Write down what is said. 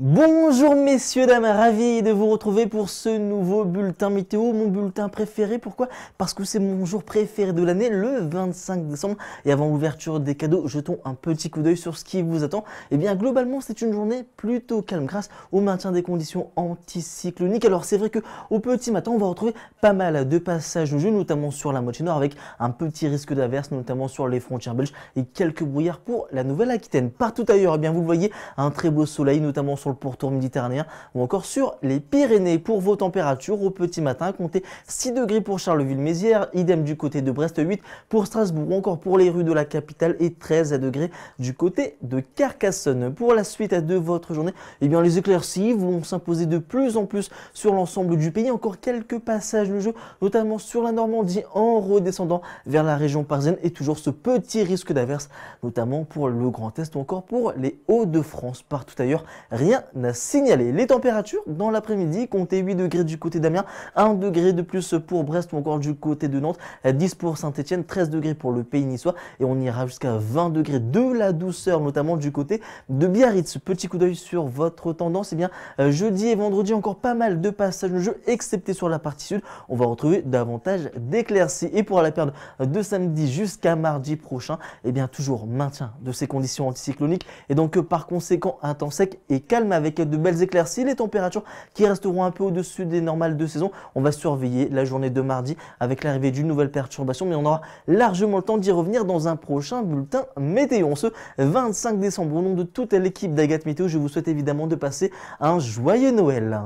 Bonjour messieurs, dames, ravi de vous retrouver pour ce nouveau bulletin météo, mon bulletin préféré. Pourquoi Parce que c'est mon jour préféré de l'année, le 25 décembre. Et avant l'ouverture des cadeaux, jetons un petit coup d'œil sur ce qui vous attend. Et eh bien globalement, c'est une journée plutôt calme grâce au maintien des conditions anticycloniques. Alors c'est vrai que au petit matin, on va retrouver pas mal de passages au jeu, notamment sur la moitié nord, avec un petit risque d'averse, notamment sur les frontières belges et quelques brouillards pour la Nouvelle-Aquitaine. Partout ailleurs, eh bien vous le voyez, un très beau soleil, notamment sur pour pourtour méditerranéen ou encore sur les Pyrénées. Pour vos températures, au petit matin, comptez 6 degrés pour Charleville-Mézières, idem du côté de Brest 8 pour Strasbourg ou encore pour les rues de la capitale et 13 degrés du côté de Carcassonne. Pour la suite de votre journée, eh bien, les éclaircies vont s'imposer de plus en plus sur l'ensemble du pays. Encore quelques passages de jeu, notamment sur la Normandie en redescendant vers la région parisienne et toujours ce petit risque d'averse, notamment pour le Grand Est ou encore pour les Hauts-de-France. Partout ailleurs, rien n'a signalé. Les températures dans l'après-midi, comptez 8 degrés du côté d'Amiens, 1 degré de plus pour Brest ou encore du côté de Nantes, 10 pour Saint-Etienne, 13 degrés pour le pays niçois et on ira jusqu'à 20 degrés de la douceur, notamment du côté de Biarritz. Petit coup d'œil sur votre tendance, et eh bien euh, jeudi et vendredi encore pas mal de passages de jeu, excepté sur la partie sud. On va retrouver davantage d'éclaircies. Et pour la période de samedi jusqu'à mardi prochain, et eh bien toujours maintien de ces conditions anticycloniques et donc euh, par conséquent un temps sec et calme avec de belles éclaircies, les températures qui resteront un peu au-dessus des normales de saison. On va surveiller la journée de mardi avec l'arrivée d'une nouvelle perturbation, mais on aura largement le temps d'y revenir dans un prochain bulletin météo. Ce 25 décembre, au nom de toute l'équipe d'Agathe Météo, je vous souhaite évidemment de passer un joyeux Noël.